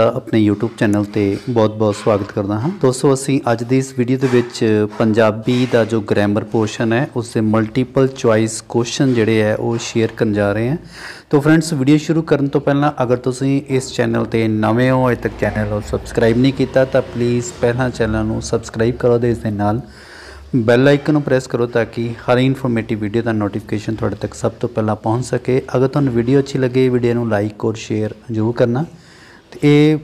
ਆਪਣੇ YouTube channel ਤੇ ਬਹੁਤ-ਬਹੁਤ ਸਵਾਗਤ ਕਰਦਾ ਹਾਂ ਦੋਸਤੋ ਅਸੀਂ ਅੱਜ ਦੀ ਇਸ ਵੀਡੀਓ ਦੇ ਵਿੱਚ ਪੰਜਾਬੀ ਦਾ ਜੋ ਗ੍ਰਾਮਰ ਪੋਰਸ਼ਨ ਹੈ ਉਸ ਦੇ ਮਲਟੀਪਲ ਚੁਆਇਸ ਕੁਐਸਚਨ ਜਿਹੜੇ ਹੈ ਉਹ ਸ਼ੇਅਰ ਕਰਨ ਜਾ ਰਹੇ ਹਾਂ ਤੋਂ ਫਰੈਂਡਸ ਵੀਡੀਓ ਸ਼ੁਰੂ ਕਰਨ ਤੋਂ ਪਹਿਲਾਂ ਅਗਰ ਤੁਸੀਂ ਇਸ ਚੈਨਲ ਤੇ ਨਵੇਂ ਹੋ ਅਜੇ ਤੱਕ ਚੈਨਲ ਨੂੰ ਸਬਸਕ੍ਰਾਈਬ ਨਹੀਂ ਕੀਤਾ ਤਾਂ ਪਲੀਜ਼ ਪਹਿਲਾਂ ਚੈਨਲ ਨੂੰ ਸਬਸਕ੍ਰਾਈਬ ਕਰੋ ਦੇ ਇਸ ਦੇ ਨਾਲ ਬੈਲ ਆਈਕਨ ਨੂੰ ਪ੍ਰੈਸ ਕਰੋ ਤਾਂ ਕਿ ਹਰ ਇਨਫੋਰਮੇਟਿਵ ਵੀਡੀਓ ਦਾ ਨੋਟੀਫਿਕੇਸ਼ਨ ਤੁਹਾਡੇ ਤੱਕ ਸਭ ਤੋਂ ਪਹਿਲਾਂ ਪਹੁੰਚ ਸਕੇ ਅਗਰ ਤੁਹਾਨੂੰ ਵੀਡੀਓ ਅੱਛੀ ਲੱਗੇ ਵੀਡੀਓ ਨੂੰ ਲਾਈਕ ਔਰ ਸ਼ੇਅਰ ਜ਼ਰੂਰ ਕਰਨਾ ਇਹ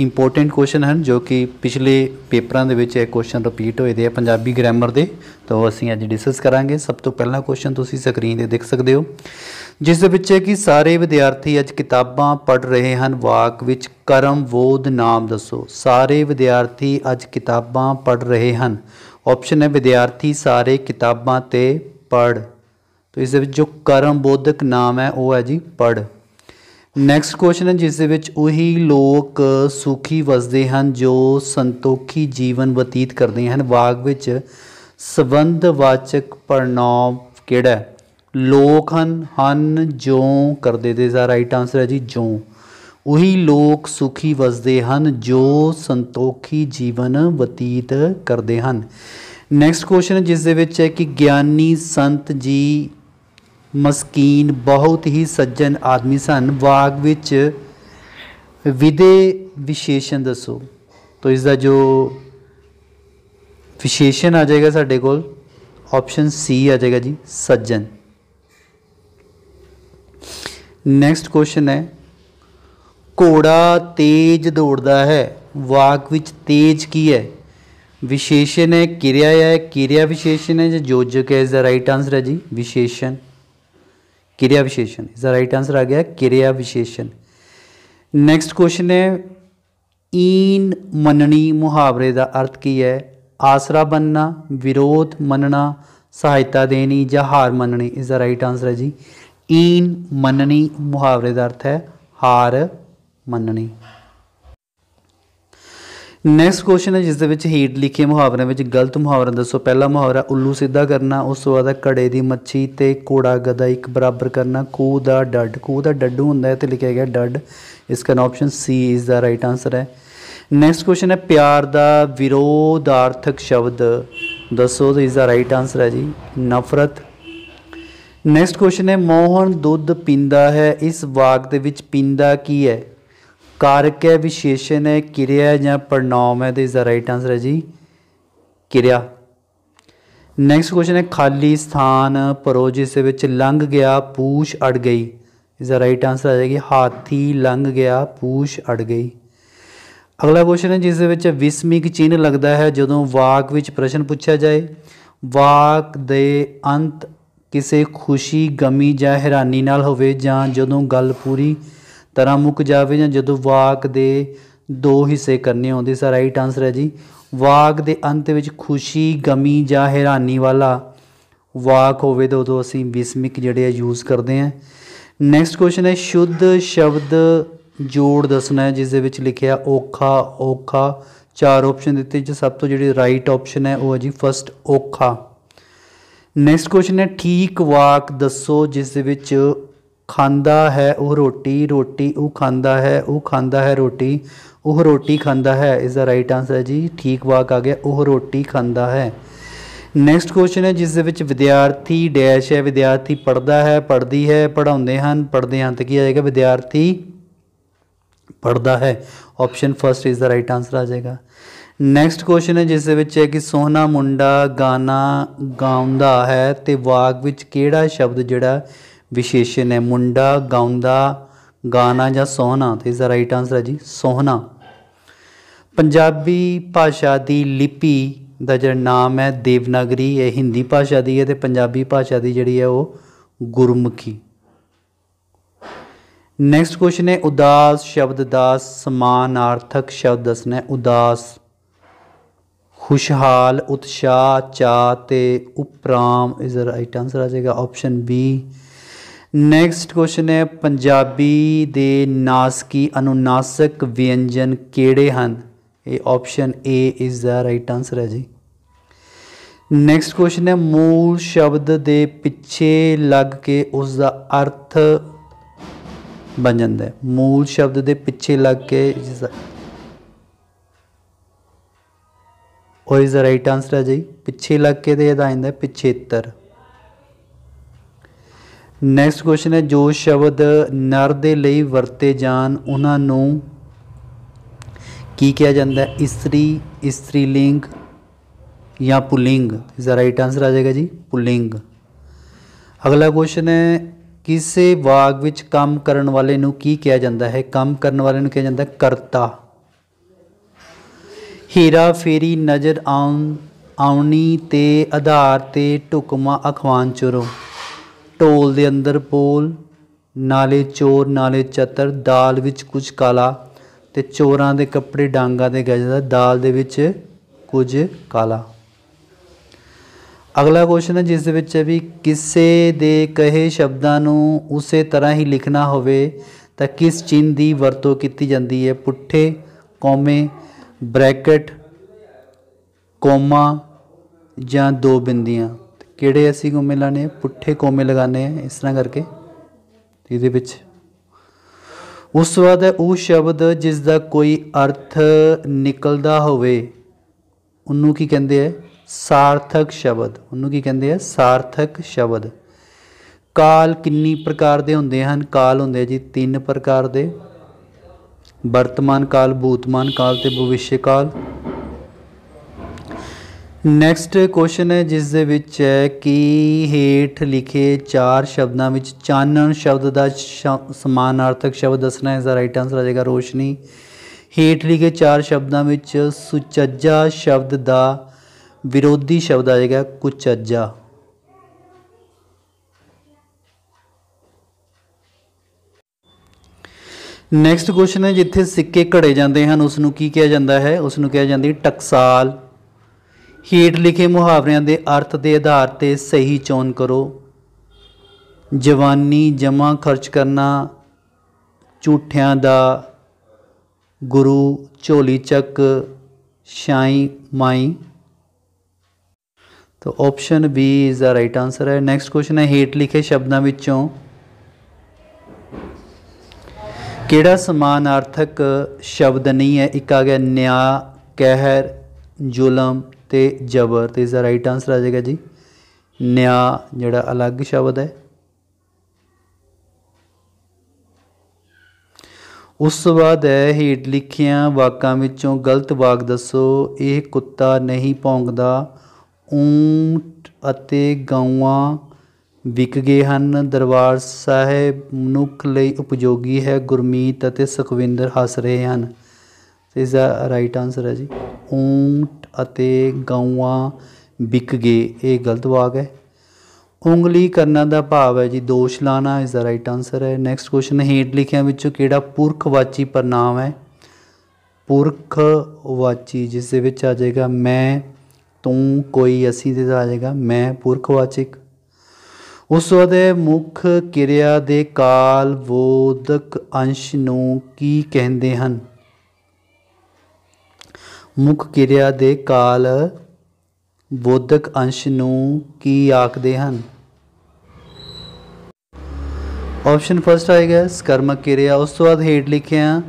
ਇੰਪੋਰਟੈਂਟ ਕੁਐਸਚਨ ਹਨ ਜੋ ਕਿ ਪਿਛਲੇ ਪੇਪਰਾਂ ਦੇ ਵਿੱਚ ਇਹ ਕੁਐਸਚਨ ਰਿਪੀਟ ਹੋਏ ਦੇ ਆ ਪੰਜਾਬੀ ਗ੍ਰਾਮਰ ਦੇ ਤਾਂ ਅਸੀਂ ਅੱਜ ਡਿਸਕਸ ਕਰਾਂਗੇ ਸਭ ਤੋਂ ਪਹਿਲਾ ਕੁਐਸਚਨ ਤੁਸੀਂ ਸਕਰੀਨ ਤੇ ਦੇਖ ਸਕਦੇ ਹੋ ਜਿਸ ਦੇ ਵਿੱਚ ਹੈ ਕਿ ਸਾਰੇ ਵਿਦਿਆਰਥੀ ਅੱਜ ਕਿਤਾਬਾਂ ਪੜ੍ਹ ਰਹੇ ਹਨ ਵਾਕ ਵਿੱਚ ਕਰਮ ਵੋਧ ਨਾਮ ਦੱਸੋ ਸਾਰੇ ਵਿਦਿਆਰਥੀ ਅੱਜ ਕਿਤਾਬਾਂ ਪੜ੍ਹ ਰਹੇ ਹਨ ਆਪਸ਼ਨ ਹੈ ਵਿਦਿਆਰਥੀ ਸਾਰੇ ਕਿਤਾਬਾਂ ਤੇ ਪੜ੍ਹ ਤਾਂ ਇਸ ਦੇ ਵਿੱਚ ਜੋ ਕਰਮ ਬੋਧਕ ਨਾਮ ਹੈ ਉਹ ਹੈ ਜੀ ਪੜ੍ਹ ਨੈਕਸਟ ਕੁਐਸਚਨ ਹੈ ਜਿਸ ਦੇ ਵਿੱਚ ਉਹੀ ਲੋਕ ਸੁਖੀ ਵਸਦੇ ਹਨ ਜੋ ਸੰਤੋਖੀ ਜੀਵਨ ਬਤੀਤ ਕਰਦੇ ਹਨ ਵਾਕ ਵਿੱਚ ਵਾਚਕ ਪ੍ਰਣਾਮ ਕਿਹੜਾ ਹੈ ਲੋਕ ਹਨ ਹਨ ਜੋ ਕਰਦੇ ਦੇ ਦਾ ਰਾਈਟ ਆਨਸਰ ਹੈ ਜੀ ਜੋ ਉਹੀ ਲੋਕ ਸੁਖੀ ਵਸਦੇ ਹਨ ਜੋ ਸੰਤੋਖੀ ਜੀਵਨ ਬਤੀਤ ਕਰਦੇ ਹਨ ਨੈਕਸਟ ਕੁਐਸਚਨ ਜਿਸ ਦੇ ਵਿੱਚ ਹੈ ਕਿ ਗਿਆਨੀ ਸੰਤ ਜੀ ਮਸਕੀਨ ਬਹੁਤ ਹੀ ਸੱਜਣ ਆਦਮੀ ਸਨ ਵਾਕ ਵਿੱਚ ਵਿਦੇ ਵਿਸ਼ੇਸ਼ਣ ਦੱਸੋ ਤਾਂ ਇਸ ਦਾ ਜੋ ਵਿਸ਼ੇਸ਼ਣ ਆ ਜਾਏਗਾ ਸਾਡੇ ਕੋਲ ਆਪਸ਼ਨ ਸੀ ਆ ਜਾਏਗਾ ਜੀ ਸੱਜਣ ਨੈਕਸਟ ਕੁਐਸਚਨ ਹੈ ਘੋੜਾ ਤੇਜ਼ ਦੌੜਦਾ ਹੈ ਵਾਕ ਵਿੱਚ ਤੇਜ਼ ਕੀ ਹੈ ਵਿਸ਼ੇਸ਼ਣ ਹੈ ਕਿਰਿਆ ਹੈ ਕਿਰਿਆ ਵਿਸ਼ੇਸ਼ਣ ਹੈ ਜਾਂ ਜੋਜਕ ਹੈ ਇਸ ਦਾ ਰਾਈਟ ਆਨਸਰ ਹੈ ਜੀ ਵਿਸ਼ੇਸ਼ਣ ਵਿਸ਼ੇਸ਼ਣ ਇਸ ਦਾ ਰਾਈਟ ਆਨਸਰ ਆ ਗਿਆ ਕਿਰਿਆ ਵਿਸ਼ੇਸ਼ਣ ਨੈਕਸਟ ਕੁਐਸਚਨ ਹੈ ਈਨ ਮੰਨਣੀ ਮੁਹਾਵਰੇ ਦਾ ਅਰਥ ਕੀ ਹੈ ਆਸਰਾ ਬੰਨਣਾ ਵਿਰੋਧ ਮੰਨਣਾ ਸਹਾਇਤਾ ਦੇਣੀ ਜਾਂ ਹਾਰ ਮੰਨਣੀ ਇਸ ਦਾ ਰਾਈਟ ਆਨਸਰ ਹੈ ਜੀ ਈਨ ਮੰਨਣੀ ਮੁਹਾਵਰੇ ਦਾ ਅਰਥ ਹੈ ਹਾਰ ਮੰਨਣੀ ਨੈਕਸਟ ਕੁਐਸਚਨ ਹੈ ਜਿਸ ਦੇ ਵਿੱਚ ਹੀਟ ਲਿਖੇ ਮੁਹਾਵਰਿਆਂ ਵਿੱਚ ਗਲਤ ਮੁਹਾਵਰਾ ਦੱਸੋ ਪਹਿਲਾ ਮੁਹਾਵਰਾ ਉੱਲੂ ਸਿੱਧਾ ਕਰਨਾ ਉਸ ਤੋਂ ਬਾਅਦ ਘੜੇ ਦੀ ਮੱਛੀ ਤੇ ਕੋੜਾ ਗਦਾ ਇੱਕ ਬਰਾਬਰ ਕਰਨਾ ਕੂ ਦਾ ਡੱਡ ਕੂ ਦਾ ਡੱਡੂ ਹੁੰਦਾ ਹੈ ਤੇ ਲਿਖਿਆ ਗਿਆ ਡੱਡ ਇਸ ਕਨ option C is the right answer ਹੈ ਨੈਕਸਟ ਕੁਐਸਚਨ ਹੈ ਪਿਆਰ ਦਾ ਵਿਰੋਧਾਰਥਕ ਸ਼ਬਦ ਦੱਸੋ ਤੇ ਇਸ ਦਾ ਰਾਈਟ ਆਨਸਰ ਹੈ ਜੀ ਨਫ਼ਰਤ ਨੈਕਸਟ ਕੁਐਸਚਨ ਹੈ ਮੋਹਨ ਦੁੱਧ ਪੀਂਦਾ ਹੈ ਇਸ ਵਾਕ ਦੇ ਵਿੱਚ ਪੀਂਦਾ ਕੀ ਹੈ ਕਾਰਕ ਹੈ ਵਿਸ਼ੇਸ਼ਣ ਹੈ ਕਿਰਿਆ ਜਾਂ या ਹੈ ਤੇ ਇਸ ਦਾ ਰਾਈਟ ਆਨਸਰ ਹੈ ਜੀ ਕਿਰਿਆ ਨੈਕਸਟ ਕੁਐਸਚਨ ਹੈ ਖਾਲੀ ਸਥਾਨ ਪਰੋ ਜਿਸ ਵਿੱਚ ਲੰਘ ਗਿਆ ਪੂਛ ਅੜ ਗਈ ਇਸ ਦਾ ਰਾਈਟ ਆਨਸਰ ਆ ਜਾਏਗੀ ਹਾਥੀ ਲੰਘ ਗਿਆ ਪੂਛ ਅੜ ਗਈ ਅਗਲਾ ਕੁਐਸਚਨ ਹੈ ਜਿਸ ਦੇ ਵਿੱਚ ਵਿਸਮਿਕ ਚਿੰਨ ਲੱਗਦਾ ਹੈ ਜਦੋਂ ਵਾਕ ਵਿੱਚ ਪ੍ਰਸ਼ਨ ਪੁੱਛਿਆ ਜਾਏ ਵਾਕ ਦੇ ਅੰਤ ਕਿਸੇ ਖੁਸ਼ੀ ਗਮੀ ਜਾਂ ਹੈਰਾਨੀ ਨਾਲ ਹੋਵੇ ਜਾਂ ਜਦੋਂ ਗੱਲ ਪੂਰੀ ਤਰ੍ਹਾਂ ਮੁੱਕ ਜਾਵੇ ਜਾਂ ਜਦੋਂ ਵਾਕ ਦੇ ਦੋ ਹਿੱਸੇ ਕਰਨੇ ਆਉਂਦੇ ਸਰ ਰਾਈਟ ਆਨਸਰ ਹੈ ਜੀ ਵਾਕ ਦੇ ਅੰਤ ਵਿੱਚ ਖੁਸ਼ੀ ਗਮੀ ਜਾਂ ਹੈਰਾਨੀ ਵਾਲਾ ਵਾਕ ਹੋਵੇ ਤਾਂ ਉਦੋਂ ਅਸੀਂ ਵਿਸਮਿਕ ਜਿਹੜੇ ਆ ਯੂਜ਼ ਕਰਦੇ ਆ ਨੈਕਸਟ ਕੁਐਸਚਨ ਹੈ ਸ਼ੁੱਧ ਸ਼ਬਦ ਜੋੜ ਦੱਸਣਾ ਹੈ ਜਿਸ ਦੇ ਵਿੱਚ ਲਿਖਿਆ ਔਖਾ ਔਖਾ ਚਾਰ ਆਪਸ਼ਨ ਦਿੱਤੇ ਜੇ ਸਭ ਤੋਂ ਜਿਹੜੀ ਰਾਈਟ ਆਪਸ਼ਨ ਹੈ ਉਹ ਹੈ ਜੀ ਫਸਟ ਔਖਾ ਨੈਕਸਟ ਕੁਐਸਚਨ ਹੈ ਠੀਕ ਵਾਕ ਦੱਸੋ ਜਿਸ ਦੇ ਵਿੱਚ ਖਾਂਦਾ ਹੈ ਉਹ ਰੋਟੀ ਰੋਟੀ ਉਹ ਖਾਂਦਾ ਹੈ ਉਹ ਖਾਂਦਾ ਹੈ ਰੋਟੀ ਉਹ ਰੋਟੀ ਖਾਂਦਾ ਹੈ ਇਸ ਦਾ ਰਾਈਟ ਆਨਸਰ ਹੈ ਜੀ ਠੀਕ ਵਾਕ ਆ ਗਿਆ ਉਹ ਰੋਟੀ ਖਾਂਦਾ ਹੈ ਨੈਕਸਟ ਕੁਐਸਚਨ ਹੈ ਜਿਸ ਦੇ ਵਿੱਚ ਵਿਦਿਆਰਥੀ ਡੈਸ਼ ਹੈ ਵਿਦਿਆਰਥੀ ਪੜਦਾ ਹੈ ਪੜਦੀ ਹੈ ਪੜਾਉਂਦੇ ਹਨ ਪੜਦੇ ਹਨ ਤਾਂ ਕੀ ਆਏਗਾ ਵਿਦਿਆਰਥੀ ਪੜਦਾ ਹੈ option first is the right answer ਆ ਜਾਏਗਾ ਨੈਕਸਟ ਕੁਐਸਚਨ ਹੈ ਜਿਸ ਦੇ ਵਿੱਚ ਹੈ ਕਿ ਸੋਹਣਾ ਮੁੰਡਾ ਗਾਣਾ ਗਾਉਂਦਾ ਹੈ ਤੇ ਵਾਕ ਵਿੱਚ ਕਿਹੜਾ ਸ਼ਬਦ ਜਿਹੜਾ ਵਿਸ਼ੇਸ਼ਣ ਹੈ ਮੁੰਡਾ ਗਾਉਂਦਾ ਗਾਣਾ ਜਾਂ ਸੋਹਣਾ ਤੇ ਇਸ ਦਾ ਰਾਈਟ ਆਨਸਰ ਹੈ ਜੀ ਸੋਹਣਾ ਪੰਜਾਬੀ ਭਾਸ਼ਾ ਦੀ ਲਿਪੀ ਦਾ ਜਿਹੜਾ ਨਾਮ ਹੈ ਦੇਵਨਾਗਰੀ ਇਹ ਹਿੰਦੀ ਭਾਸ਼ਾ ਦੀ ਹੈ ਤੇ ਪੰਜਾਬੀ ਭਾਸ਼ਾ ਦੀ ਜਿਹੜੀ ਹੈ ਉਹ ਗੁਰਮੁਖੀ ਨੈਕਸਟ ਕੁਐਸਚਨ ਹੈ ਉਦਾਸ ਸ਼ਬਦ ਦਾ ਸਮਾਨਾਰਥਕ ਸ਼ਬਦ ਦੱਸਣਾ ਹੈ ਉਦਾਸ ਖੁਸ਼ਹਾਲ ਉਤਸ਼ਾਹ ਚਾ ਤੇ ਉਪਰਾਮ ਇਸ ਦਾ ਰਾਈਟ ਆਨਸਰ ਆ ਜਾਏਗਾ ਆਪਸ਼ਨ ਬੀ ਨੈਕਸਟ ਕੁਐਸਚਨ ਹੈ ਪੰਜਾਬੀ ਦੇ ਨਾਸਕੀ ਅਨੁਨਾਸਕ ਵਿਅੰਜਨ ਕਿਹੜੇ ਹਨ ਇਹ option A is the right answer ਹੈ ਜੀ ਨੈਕਸਟ ਕੁਐਸਚਨ ਹੈ ਮੂਲ ਸ਼ਬਦ ਦੇ ਪਿੱਛੇ ਲੱਗ ਕੇ ਉਸ ਦਾ ਅਰਥ ਬਣ ਜਾਂਦਾ ਹੈ ਮੂਲ ਸ਼ਬਦ ਦੇ ਪਿੱਛੇ ਲੱਗ ਕੇ ਜਿਸ ਦਾ ਉਹ ਇਜ਼ ਦਾ ਰਾਈਟ ਆਨਸਰ ਹੈ ਜੀ ਪਿੱਛੇ ਲੱਗ ਕੇ ਦੇ ਇਹਦਾ ਆਇੰਦਾ ਪਿਛੇਤਰ ਨੈਕਸਟ ਕੁਐਸਚਨ ਹੈ ਜੋ ਸ਼ਬਦ ਨਰ ਦੇ ਲਈ ਵਰਤੇ ਜਾਣ ਉਹਨਾਂ ਨੂੰ ਕੀ ਕਿਹਾ ਜਾਂਦਾ ਹੈ ਇਸਤਰੀ ਇਸਤਰੀ ਲਿੰਗ ਜਾਂ ਪੁਲਿੰਗ ਇਸ ਦਾ ਰਾਈਟ ਆਨਸਰ ਆ ਜਾਏਗਾ ਜੀ ਪੁਲਿੰਗ ਅਗਲਾ ਕੁਐਸਚਨ ਹੈ ਕਿਸੇ ਬਾਗ ਵਿੱਚ ਕੰਮ ਕਰਨ ਵਾਲੇ ਨੂੰ ਕੀ ਕਿਹਾ ਜਾਂਦਾ ਹੈ ਕੰਮ ਕਰਨ ਵਾਲੇ ਨੂੰ ਕਿਹਾ ਜਾਂਦਾ ਹੈ ਕਰਤਾ ਹੀਰਾ ਫੇਰੀ ਨਜ਼ਰ ਆਉਣ ਆਉਣੀ ਤੇ ਆਧਾਰ ਤੇ ਟੁਕਮਾ ਅਖਵਾਨ ਚੁਰੋ ਢੋਲ ਦੇ ਅੰਦਰ ਪੋਲ ਨਾਲੇ ਚੋਰ ਨਾਲੇ ਚਤਰ ਦਾਲ ਵਿੱਚ ਕੁਝ ਕਾਲਾ ਤੇ ਚੋਰਾਂ ਦੇ ਕੱਪੜੇ ਡਾਂਗਾ ਦੇ ਗਜਦਾ ਦਾਲ ਦੇ ਵਿੱਚ ਕੁਝ ਕਾਲਾ ਅਗਲਾ ਕੁਐਸਚਨ ਹੈ ਜਿਸ ਦੇ ਵਿੱਚ ਵੀ ਕਿਸੇ ਦੇ ਕਹੇ ਸ਼ਬਦਾਂ ਨੂੰ ਉਸੇ ਤਰ੍ਹਾਂ ਹੀ ਲਿਖਣਾ ਹੋਵੇ ਤਾਂ ਕਿਸ ਚਿੰਨ੍ਹ ਦੀ ਵਰਤੋਂ ਕੀਤੀ ਜਾਂਦੀ ਹੈ ਪੁੱਠੇ ਕੋਮੇ ਬ੍ਰੈਕਟ ਕੋਮਾ ਜਾਂ ਦੋ ਬਿੰਦੀਆਂ ਕਿਹੜੇ ਅਸੀਂ ਕੋਮੇ ਲਾਣੇ ਪੁੱਠੇ ਕੋਮੇ ਲਗਾਣੇ ਆ ਇਸ ਤਰ੍ਹਾਂ ਕਰਕੇ ਇਹਦੇ ਵਿੱਚ ਉਸ ਤੋਂ ਬਾਅਦ ਹੈ ਉਹ ਸ਼ਬਦ ਜਿਸ ਦਾ ਕੋਈ ਅਰਥ ਨਿਕਲਦਾ ਹੋਵੇ ਉਹਨੂੰ ਕੀ ਕਹਿੰਦੇ ਆ ਸਾਰਥਕ ਸ਼ਬਦ ਉਹਨੂੰ ਕੀ ਕਹਿੰਦੇ ਆ ਸਾਰਥਕ ਸ਼ਬਦ ਕਾਲ ਕਿੰਨੀ ਪ੍ਰਕਾਰ ਦੇ ਹੁੰਦੇ ਹਨ ਕਾਲ ਹੁੰਦੇ ਜੀ ਤਿੰਨ ਪ੍ਰਕਾਰ ਦੇ ਵਰਤਮਾਨ ਕਾਲ ਭੂਤਮਾਨ ਕਾਲ ਤੇ ਭਵਿੱਖ ਕਾਲ ਨੈਕਸਟ ਕੁਐਸਚਨ ਹੈ ਜਿਸ ਦੇ ਵਿੱਚ ਹੈ ਕਿ ਹੇਠ ਲਿਖੇ ਚਾਰ ਸ਼ਬਦਾਂ ਵਿੱਚ ਚਾਨਣ ਸ਼ਬਦ ਦਾ ਸਮਾਨਾਰਥਕ ਸ਼ਬਦ ਦੱਸਣਾ ਹੈ ਦਾ ਰਾਈਟ ਆਨਸਰ ਆ ਜਾਏਗਾ ਰੋਸ਼ਨੀ ਹੇਠ ਲਿਖੇ ਚਾਰ ਸ਼ਬਦਾਂ ਵਿੱਚ ਸੁਚੱਜਾ ਸ਼ਬਦ ਦਾ ਵਿਰੋਧੀ ਸ਼ਬਦ ਆ ਜਾਏਗਾ ਕੁਚੱਜਾ ਨੈਕਸਟ ਕੁਐਸਚਨ ਹੈ ਜਿੱਥੇ ਸਿੱਕੇ ਘੜੇ ਜਾਂਦੇ ਹਨ ਉਸ ਨੂੰ ਕੀ ਕਿਹਾ ਜਾਂਦਾ ਹੈ ਉਸ ਨੂੰ ਕਿਹਾ ਜਾਂਦੀ ਟਕਸਾਲ ਹੀਟ ਲਿਖੇ ਮੁਹਾਵਰਿਆਂ ਦੇ ਅਰਥ ਦੇ ਆਧਾਰ ਤੇ ਸਹੀ ਚੋਣ ਕਰੋ ਜਵਾਨੀ ਜਮਾ ਖਰਚ ਕਰਨਾ ਝੂਠਿਆਂ ਦਾ ਗੁਰੂ ਝੋਲੀ ਚੱਕ ਸ਼ਾਈ ਮਾਈ ਤਾਂ option B is the right answer ਹੈ ਨੈਕਸਟ ਕੁਐਸਚਨ ਹੈ ਹੀਟ ਲਿਖੇ ਸ਼ਬਦਾਂ ਵਿੱਚੋਂ ਕਿਹੜਾ ਸਮਾਨਾਰਥਕ ਸ਼ਬਦ ਨਹੀਂ ਹੈ ਇੱਕ ਆ ਗਿਆ ਨਿਆ ਕਹਿਰ ਜ਼ੁਲਮ ਤੇ ਜ਼ਬਰ ਤੇ ਇਸ ਦਾ ਰਾਈਟ ਆਨਸਰ ਆ ਜਾਏਗਾ ਜੀ ਨਿਆ ਜਿਹੜਾ ਅਲੱਗ ਸ਼ਬਦ ਹੈ ਉਸ ਤੋਂ ਬਾਅਦ ਹੈ ਹੀਟ ਲਿਖਿਆ ਵਾਕਾਂ ਵਿੱਚੋਂ ਗਲਤ ਵਾਕ ਦੱਸੋ ਇਹ ਕੁੱਤਾ ਨਹੀਂ ਭੌਂਕਦਾ ਊਂਟ ਅਤੇ ਗਾਵਾਂ ਵਿਕ ਗਏ ਹਨ ਦਰਬਾਰ ਸਾਹਿਬ ਮਨੁੱਖ ਲਈ ਉਪਯੋਗੀ ਹੈ ਗੁਰਮੀਤ ਅਤੇ ਸੁਖਵਿੰਦਰ ਹੱਸ ਰਹੇ ਹਨ ਇਸ ਦਾ ਰਾਈਟ ਆਨਸਰ ਹੈ ਜੀ ਊਂਟ ਅਤੇ ਗਊਆਂ ਵਿਕ ਗਏ ਇਹ ਗਲਤ ਵਾਕ ਹੈ ਉਂਗਲੀ ਕਰਨਾ ਦਾ ਭਾਵ ਹੈ ਜੀ ਦੋਸ਼ ਲਾਣਾ ਇਸ ਦਾ ਰਾਈਟ ਆਨਸਰ ਹੈ ਨੈਕਸਟ ਕੁਐਸਚਨ ਹੇਠ ਲਿਖਿਆਂ ਵਿੱਚੋਂ ਕਿਹੜਾ ਪੁਰਖਵਾਚੀ ਪਰਨਾਮ ਹੈ ਪੁਰਖਵਾਚੀ ਜਿਸ ਦੇ ਵਿੱਚ ਆ ਜਾਏਗਾ ਮੈਂ ਤੂੰ ਕੋਈ ਅਸੀਂ ਦੇ ਆ ਜਾਏਗਾ ਮੈਂ ਪੁਰਖਵਾਚਕ ਉਸ ਦੇ ਮੁੱਖ ਕਿਰਿਆ ਦੇ ਕਾਲ ਬੋਧਕ ਅੰਸ਼ ਨੂੰ ਕੀ ਕਹਿੰਦੇ ਹਨ ਮੁੱਖ ਕਿਰਿਆ ਦੇ ਕਾਲ ਬੋਧਕ ਅੰਸ਼ ਨੂੰ ਕੀ ਆਖਦੇ ਹਨ ਆਪਸ਼ਨ ਫਸਟ ਆਏਗਾ ਸਕਰਮਕ ਕਿਰਿਆ ਉਸ ਤੋਂ ਬਾਅਦ ਹੇਡ ਲਿਖਿਆ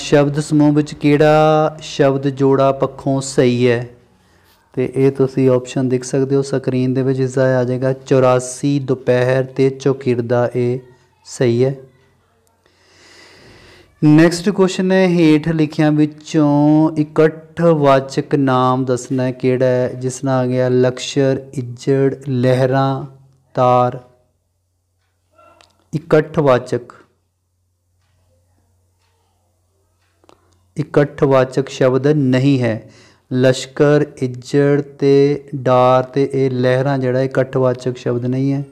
ਸ਼ਬਦ ਸਮੂਹ ਵਿੱਚ ਕਿਹੜਾ ਸ਼ਬਦ ਜੋੜਾ ਪੱਖੋਂ ਸਹੀ ਹੈ ਤੇ ਇਹ ਤੁਸੀਂ ਆਪਸ਼ਨ ਦੇਖ ਸਕਦੇ ਹੋ ਸਕਰੀਨ ਦੇ ਵਿੱਚ ਇਸ ਦਾ ਆ ਜਾਏਗਾ 84 ਦੁਪਹਿਰ ਤੇ ਦਾ ਇਹ ਸਹੀ ਹੈ ਨੈਕਸਟ ਕੁਐਸਚਨ ਹੈ ਹੇਠ ਲਿਖਿਆਂ ਵਿੱਚੋਂ ਇਕੱਠਵਾਚਕ ਨਾਮ ਦੱਸਣਾ ਕਿਹੜਾ ਹੈ ਜਿਸ ਨਾਲ ਆ ਗਿਆ ਲਕਸ਼ਰ ਇੱਜੜ ਲਹਿਰਾਂ ਤਾਰ ਇਕੱਠਵਾਚਕ ਇਕੱਠਵਾਚਕ ਸ਼ਬਦ ਨਹੀਂ ਹੈ ਲਸ਼ਕਰ ਇੱਜੜ ਤੇ ਡਾਰ ਤੇ ਇਹ ਲਹਿਰਾਂ ਜਿਹੜਾ ਇਕੱਠਵਾਚਕ ਸ਼ਬਦ ਨਹੀਂ ਹੈ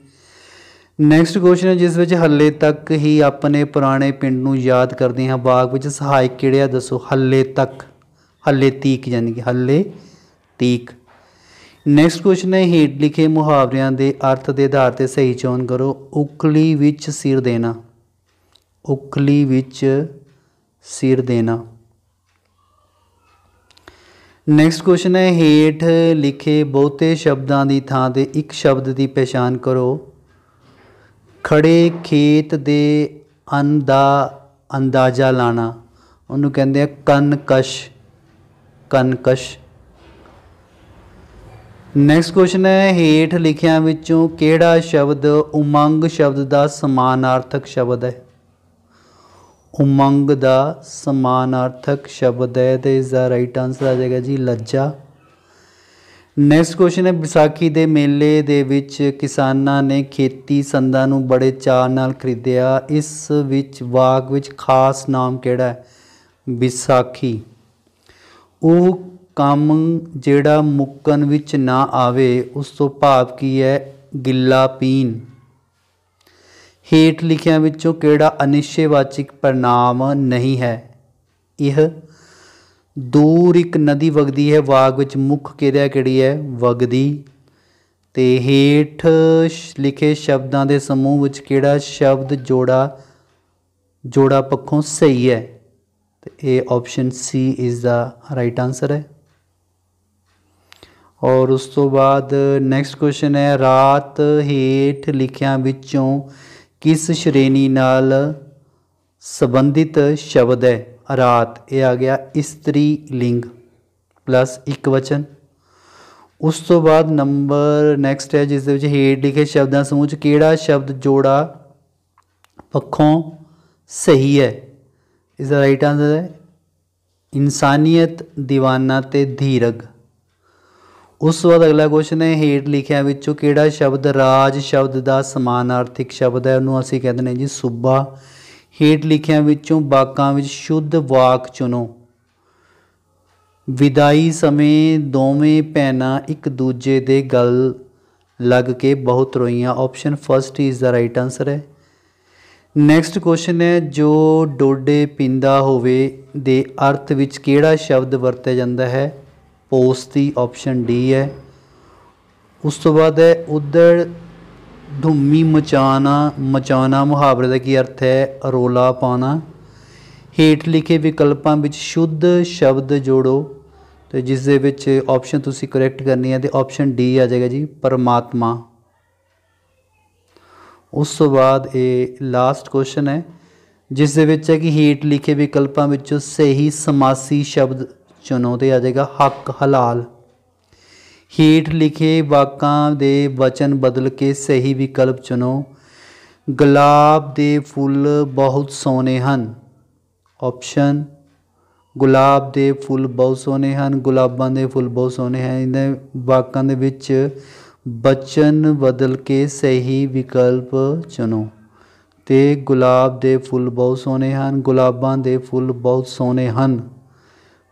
ਨੈਕਸਟ ਕੁਐਸਚਨ ਹੈ ਜਿਸ ਵਿੱਚ ਹੱਲੇ ਤੱਕ ਹੀ ਆਪਣੇ ਪੁਰਾਣੇ ਪਿੰਡ ਨੂੰ ਯਾਦ ਕਰਦੇ ਹਾਂ ਬਾਗ ਵਿੱਚ ਸਹਾਇਕ ਕਿਹੜੇ ਆ ਦੱਸੋ ਹੱਲੇ ਤੱਕ ਹੱਲੇ ਤੀਕ ਯਾਨੀ ਕਿ ਹੱਲੇ ਤੀਕ ਨੈਕਸਟ ਕੁਐਸਚਨ ਹੈ ਹੇਠ ਲਿਖੇ ਮੁਹਾਵਰਿਆਂ ਦੇ ਅਰਥ ਦੇ ਆਧਾਰ ਤੇ ਸਹੀ ਚੋਣ ਕਰੋ ਉਕਲੀ ਵਿੱਚ ਸਿਰ ਦੇਣਾ ਉਕਲੀ ਵਿੱਚ ਸਿਰ ਦੇਣਾ ਨੈਕਸਟ ਕੁਐਸਚਨ ਹੈ ਹੇਠ ਲਿਖੇ ਬਹੁਤੇ ਸ਼ਬਦਾਂ ਦੀ ਥਾਂ ਤੇ ਇੱਕ ਸ਼ਬਦ ਦੀ ਪਛਾਣ ਕਰੋ ਖੜੇ ਖੇਤ ਦੇ ਅੰਨ ਦਾ ਅੰਦਾਜ਼ਾ ਲਾਣਾ ਉਹਨੂੰ ਕਹਿੰਦੇ ਆ ਕਨਕਸ਼ ਕਨਕਸ਼ ਨੈਕਸਟ ਕੁਐਸਚਨ ਹੈ ਹੇਠ ਲਿਖਿਆਂ ਵਿੱਚੋਂ ਕਿਹੜਾ ਸ਼ਬਦ ਉਮੰਗ ਸ਼ਬਦ ਦਾ ਸਮਾਨਾਰਥਕ ਸ਼ਬਦ ਹੈ ਉਮੰਗ ਦਾ ਸਮਾਨਾਰਥਕ ਸ਼ਬਦ ਹੈ ਤੇ ਇਸ ਦਾ ਰਾਈਟ ਆਨਸਰ ਆ ਜਾਏਗਾ ਜੀ ਲੱਜਾ ਨੈਕਸਟ ਕੁਐਸਚਨ ਹੈ ਵਿਸਾਖੀ ਦੇ ਮੇਲੇ ਦੇ ਵਿੱਚ ਕਿਸਾਨਾਂ ਨੇ ਖੇਤੀ ਸੰਦਾਂ ਨੂੰ ਬੜੇ ਚਾਅ ਨਾਲ ਖਰੀਦਿਆ ਇਸ ਵਿੱਚ ਬਾਗ ਵਿੱਚ ਖਾਸ ਨਾਮ ਕਿਹੜਾ ਹੈ ਵਿਸਾਖੀ ਉਹ ਕੰਮ ਜਿਹੜਾ ਮੁੱਕਣ ਵਿੱਚ ਨਾ ਆਵੇ ਉਸ ਤੋਂ ਭਾਵ ਕੀ ਹੈ ਗਿੱਲਾ ਪੀਨ ਹੇਠ ਲਿਖਿਆਂ ਵਿੱਚੋਂ ਕਿਹੜਾ ਅਨਿਸ਼ਚੈਵਾਚਕ ਪ੍ਰਨਾਮ ਨਹੀਂ ਹੈ ਇਹ ਦੂਰ ਇੱਕ ਨਦੀ ਵਗਦੀ ਹੈ ਵਾਗ ਵਿੱਚ ਮੁੱਖ ਕਿਰਿਆ ਕਿਹੜੀ ਹੈ ਵਗਦੀ ਤੇ ਹੇਠ ਲਿਖੇ ਸ਼ਬਦਾਂ ਦੇ ਸਮੂਹ ਵਿੱਚ ਕਿਹੜਾ ਸ਼ਬਦ ਜੋੜਾ ਜੋੜਾ ਪੱਖੋਂ ਸਹੀ ਹੈ ਤੇ ਇਹ option C is the right answer ਹੈ ਔਰ ਉਸ ਤੋਂ ਬਾਅਦ ਨੈਕਸਟ ਕੁਐਸਚਨ ਹੈ ਰਾਤ ਹੇਠ ਲਿਖਿਆਂ ਵਿੱਚੋਂ ਕਿਸ ਸ਼੍ਰੇਣੀ ਨਾਲ ਸੰਬੰਧਿਤ ਸ਼ਬਦ ਹੈ ਰਾਤ ਇਹ ਆ ਗਿਆ ਇਸਤਰੀ ਲਿੰਗ ਪਲੱਸ ਇੱਕ ਵਚਨ ਉਸ ਤੋਂ ਬਾਅਦ ਨੰਬਰ ਨੈਕਸਟ ਹੈ ਜਿਸ ਦੇ ਵਿੱਚ ਹੇਠ ਲਿਖੇ ਸ਼ਬਦਾਂ ਸਮੂਹ ਚ ਕਿਹੜਾ ਸ਼ਬਦ ਜੋੜਾ ਪੱਖੋਂ ਸਹੀ ਹੈ ਇਸ ਦਾ ਰਾਈਟ ਆਨਸਰ ਹੈ ਇਨਸਾਨੀਅਤ دیਵਾਨਾ ਤੇ ਧੀਰਗ ਉਸ ਤੋਂ ਬਾਅਦ ਅਗਲਾ ਕੁਐਸਚਨ ਹੈ ਹੇਠ ਲਿਖਿਆ ਵਿੱਚੋਂ ਕਿਹੜਾ ਸ਼ਬਦ ਰਾਜ ਸ਼ਬਦ ਦਾ ਸਮਾਨਾਰਥਿਕ ਸ਼ਬਦ ਹੈ ਉਹਨੂੰ ਅਸੀਂ ਕਹਿੰਦੇ ਨੇ ਜੀ ਸੂਬਾ ਹੇਠ ਲਿਖਿਆਂ ਵਿੱਚੋਂ ਵਾਕਾਂ ਵਿੱਚ ਸ਼ੁੱਧ ਵਾਕ ਚੁਣੋ ਵਿਦਾਈ ਸਮੇਂ ਦੋਵੇਂ ਪੈਨਾ ਇੱਕ ਦੂਜੇ ਦੇ ਗਲ ਲੱਗ ਕੇ ਬਹੁਤ ਰੋਈਆਂ option first is the right answer ਹੈ ਨੈਕਸਟ ਕੁਐਸਚਨ ਹੈ ਜੋ ਡੋਡੇ ਪਿੰਦਾ ਹੋਵੇ ਦੇ ਅਰਥ ਵਿੱਚ ਕਿਹੜਾ ਸ਼ਬਦ ਵਰਤਿਆ ਜਾਂਦਾ ਹੈ ਪੋਸਤੀ ਆਪਸ਼ਨ ਡੀ ਹੈ ਉਸ ਤੋਂ ਬਾਅਦ ਹੈ ਉਧੜ ਧੁੰਮੀ ਮਚਾਣਾ ਮਚਾਣਾ ਮੁਹਾਵਰੇ ਦਾ ਕੀ ਅਰਥ ਹੈ ਰੋਲਾ ਪਾਣਾ ਹੇਠ ਲਿਖੇ ਵਿਕਲਪਾਂ ਵਿੱਚ ਸ਼ੁੱਧ ਸ਼ਬਦ ਜੋੜੋ ਤੇ ਜਿਸ ਦੇ ਵਿੱਚ ਆਪਸ਼ਨ ਤੁਸੀਂ ਕਰੈਕਟ ਕਰਨੀ ਹੈ ਤੇ ਆਪਸ਼ਨ ਡੀ ਆ ਜਾਏਗਾ ਜੀ ਪਰਮਾਤਮਾ ਉਸ ਤੋਂ ਬਾਅਦ ਇਹ ਲਾਸਟ ਕੁਐਸਚਨ ਹੈ ਜਿਸ ਦੇ ਵਿੱਚ ਹੈ ਕਿ ਹੇਠ ਲਿਖੇ ਵਿਕਲਪਾਂ ਵਿੱਚੋਂ ਸਹੀ ਸਮਾਸੀ ਸ਼ਬਦ ਚੁਣੋ ਤੇ ਆ ਜਾਏਗਾ ਹੱਕ ਹਲਾਲ ਹੀਟ ਲਿਖੇ ਵਾਕਾਂ ਦੇ ਵਚਨ ਬਦਲ ਕੇ ਸਹੀ ਵਿਕਲਪ ਚੁਣੋ ਗੁਲਾਬ ਦੇ ਫੁੱਲ ਬਹੁਤ ਸੋਹਣੇ ਹਨ ਆਪਸ਼ਨ ਗੁਲਾਬ ਦੇ ਫੁੱਲ ਬਹੁਤ ਸੋਹਣੇ ਹਨ ਗੁਲਾਬਾਂ ਦੇ ਫੁੱਲ ਬਹੁਤ ਸੋਹਣੇ ਹਨ ਇਹਨਾਂ ਵਾਕਾਂ ਦੇ ਵਿੱਚ ਬਚਨ ਬਦਲ ਕੇ ਸਹੀ ਵਿਕਲਪ ਚੁਣੋ ਤੇ ਗੁਲਾਬ ਦੇ ਫੁੱਲ ਬਹੁਤ ਸੋਹਣੇ ਹਨ ਗੁਲਾਬਾਂ ਦੇ ਫੁੱਲ ਬਹੁਤ ਸੋਹਣੇ ਹਨ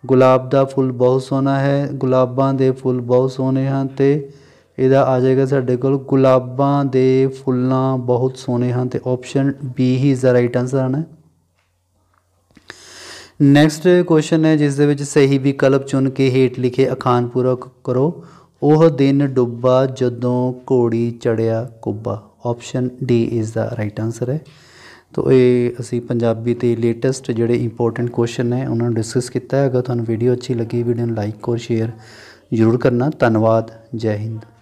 ਗੁਲਾਬ ਦਾ ਫੁੱਲ ਬਹੁਤ ਸੋਹਣਾ ਹੈ ਗੁਲਾਬਾਂ ਦੇ ਫੁੱਲ ਬਹੁਤ ਸੋਹਣੇ ਹਨ ਤੇ ਇਹਦਾ ਆ ਜਾਏਗਾ ਸਾਡੇ ਕੋਲ ਗੁਲਾਬਾਂ ਦੇ ਫੁੱਲਾਂ ਬਹੁਤ ਸੋਹਣੇ ਹਨ ਤੇ ਆਪਸ਼ਨ ਬੀ ਹੀ ਇਜ਼ ਦਾ ਰਾਈਟ ਆਨਸਰ ਹਨ ਨੈਕਸਟ ਕੁਐਸਚਨ ਹੈ ਜਿਸ ਦੇ ਵਿੱਚ ਸਹੀ ਵਿਕਲਪ ਚੁਣ ਕੇ ਹੇਠ ਲਿਖੇ ਅਖਾਣ ਪੂਰਾ ਕਰੋ ਉਹ ਦਿਨ ਡੁੱਬਾ ਜਦੋਂ ਘੋੜੀ ਚੜਿਆ ਕੁੱਬਾ option D is the right answer ਹੈ ਤੋ ਇਹ ਅਸੀਂ ਪੰਜਾਬੀ ਤੇ ਲੇਟੈਸਟ ਜਿਹੜੇ ਇੰਪੋਰਟੈਂਟ ਕੁਐਸਚਨ ਨੇ ਉਹਨਾਂ ਨੂੰ ਡਿਸਕਸ ਕੀਤਾ ਹੈ ਅਗਰ ਤੁਹਾਨੂੰ ਵੀਡੀਓ ਅੱਛੀ ਲੱਗੀ ਵੀਡੀਓ ਨੂੰ ਲਾਈਕ ਔਰ ਸ਼ੇਅਰ ਜ਼ਰੂਰ ਕਰਨਾ ਧੰਨਵਾਦ ਜੈ ਹਿੰਦ